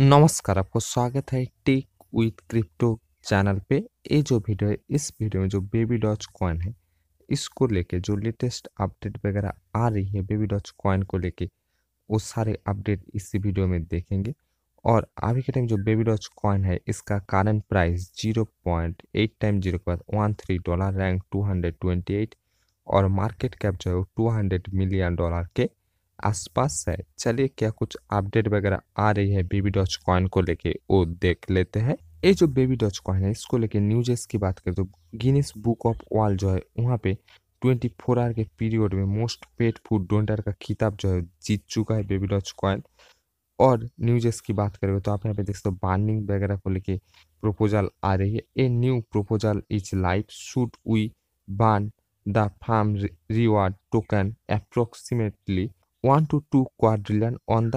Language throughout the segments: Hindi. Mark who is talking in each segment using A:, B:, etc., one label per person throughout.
A: नमस्कार आपको स्वागत है टेक विथ क्रिप्टो चैनल पे ये जो वीडियो है इस वीडियो में जो बेबी डॉच कॉइन है इसको लेके जो लेटेस्ट अपडेट वगैरह आ रही है बेबी डॉच कॉइन को लेके वो सारे अपडेट इसी वीडियो में देखेंगे और अभी के टाइम जो बेबी डॉच कॉइन है इसका current price zero point eight time zero के बाद one three dollar rank two hundred twenty eight और मार्केट कैप जो है वो टू हंड्रेड मिलियन डॉलर के आसपास से चलिए क्या कुछ अपडेट वगैरह आ रही है बेबी डॉच कॉइन को लेके वो देख लेते हैं ये जो बेबी डॉच कॉइन है इसको लेके न्यूजेस की बात करें तो गिनेस बुक ऑफ वर्ल्ड जो है वहाँ पे 24 आवर के पीरियड में मोस्ट पेड फूड डोनर का खिताब जो है जीत चुका है बेबी डॉच कॉइन और न्यूजेस की बात करेंगे तो आप यहाँ पे देख सकते हो बार्निंग वगैरह को लेके प्रोपोजल आ रही है a new proposal is live should we burn the farm reward token approximately one two two quadrillion on the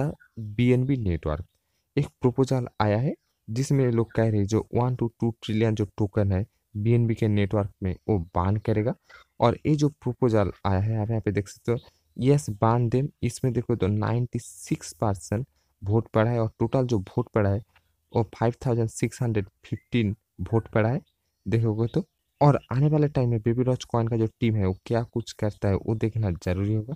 A: B network एक प्रपोजल आया है जिसमें लोग कह रहे हैं जो वन टू टू ट्रिलियन जो टोकन है बी के नेटवर्क में वो बान करेगा और ये जो प्रपोजल आया है आप यहाँ पे देख सकते हो यस बान देम इसमें देखो तो नाइन्टी सिक्स परसेंट वोट पड़ा है और टोटल जो वोट पड़ा है वो five thousand six hundred fifteen vote पड़ा है देखोगे तो और आने वाले टाइम में बेबी रॉच कॉइन का जो टीम है वो क्या कुछ करता है वो देखना जरूरी होगा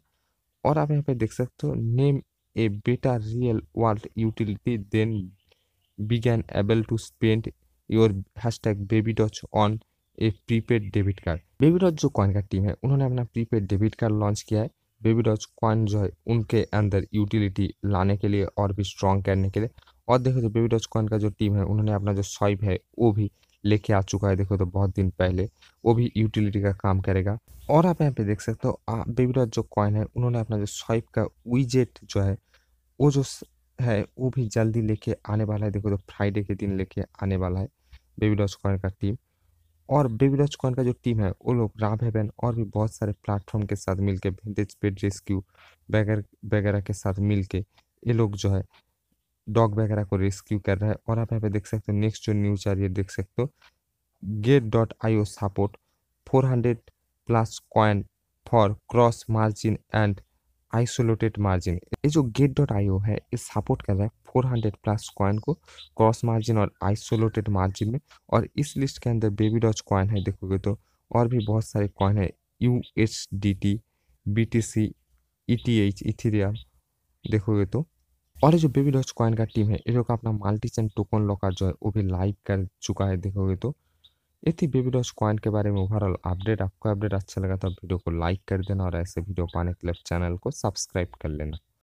A: और आप यहाँ पे देख सकते हो name a better real world utility than बिगैन able to spend your hashtag baby doge on a prepaid debit card baby doge जो कॉइन का टीम है उन्होंने अपना प्रीपेड डेबिट कार्ड लॉन्च किया है बेबी डॉच कॉइन जो है उनके अंदर यूटिलिटी लाने के लिए और भी स्ट्रॉन्ग करने के लिए और देखो तो बेबी डॉच कॉइन का जो टीम है उन्होंने अपना जो स्वाइप है वो भी लेके आ चुका है देखो तो बहुत दिन पहले वो भी यूटिलिटी का काम करेगा और आप यहाँ पे देख सकते हो बेबी जो कॉइन है उन्होंने अपना जो स्वाइप का विजेट जो है वो जो है वो भी जल्दी लेके आने वाला है देखो तो फ्राइडे के दिन लेके आने वाला है बेबी डॉच कॉइन का टीम और बेबी डॉच कॉइन का जो टीम है वो लोग राम हेवन और भी बहुत सारे प्लेटफॉर्म के साथ मिलकर रेस्क्यू वगैरह वगैरह के साथ मिलकर ये लोग जो है डॉग वगैरह को रेस्क्यू कर रहा है और आप यहाँ पे देख सकते हो नेक्स्ट जो न्यूज आ रही है देख सकते हो gate dot I O support four hundred plus coin for cross margin and isolated margin ये जो गेट डॉट आई ओ है ये सपोर्ट कर रहा है फोर हंड्रेड प्लस कॉइन को क्रॉस मार्जिन और आइसोलेटेड मार्जिन में और इस लिस्ट के अंदर बेबी डॉच कॉइन है देखोगे तो और भी बहुत सारे कॉइन है U H D T B T C E T H ethereum देखोगे तो और ये जो बेबी डॉज कॉइन का टीम है ये लोग का अपना मल्टी चैन टोकन लॉकर जो है वो भी लाइव कर चुका है देखोगे तो ये थी बेबी डॉज कॉइन के बारे में ओवरऑल अपडेट आपको अपडेट अच्छा लगा तो वीडियो को लाइक कर देना और ऐसे वीडियो पाने के लिए चैनल को सब्सक्राइब कर लेना